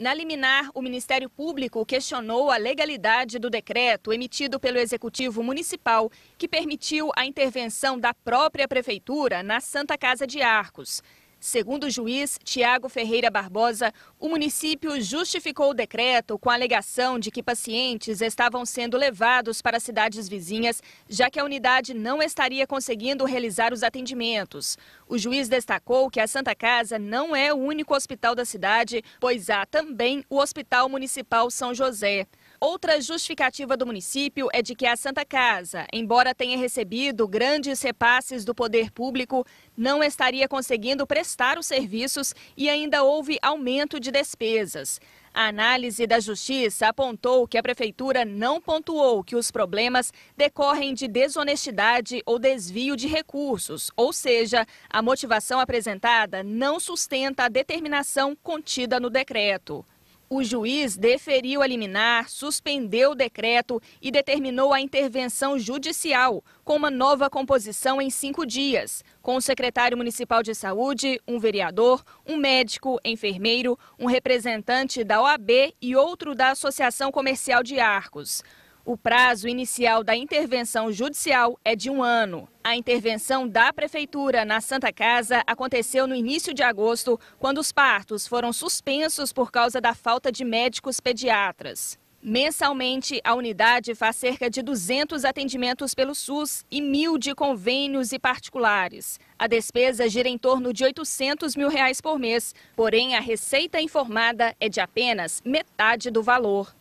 Na liminar, o Ministério Público questionou a legalidade do decreto emitido pelo Executivo Municipal, que permitiu a intervenção da própria Prefeitura na Santa Casa de Arcos. Segundo o juiz Tiago Ferreira Barbosa, o município justificou o decreto com a alegação de que pacientes estavam sendo levados para cidades vizinhas, já que a unidade não estaria conseguindo realizar os atendimentos. O juiz destacou que a Santa Casa não é o único hospital da cidade, pois há também o Hospital Municipal São José. Outra justificativa do município é de que a Santa Casa, embora tenha recebido grandes repasses do poder público, não estaria conseguindo prestar os serviços e ainda houve aumento de despesas. A análise da Justiça apontou que a Prefeitura não pontuou que os problemas decorrem de desonestidade ou desvio de recursos, ou seja, a motivação apresentada não sustenta a determinação contida no decreto. O juiz deferiu a liminar, suspendeu o decreto e determinou a intervenção judicial, com uma nova composição em cinco dias, com o secretário municipal de saúde, um vereador, um médico, enfermeiro, um representante da OAB e outro da Associação Comercial de Arcos. O prazo inicial da intervenção judicial é de um ano. A intervenção da Prefeitura na Santa Casa aconteceu no início de agosto, quando os partos foram suspensos por causa da falta de médicos pediatras. Mensalmente, a unidade faz cerca de 200 atendimentos pelo SUS e mil de convênios e particulares. A despesa gira em torno de 800 mil reais por mês, porém a receita informada é de apenas metade do valor.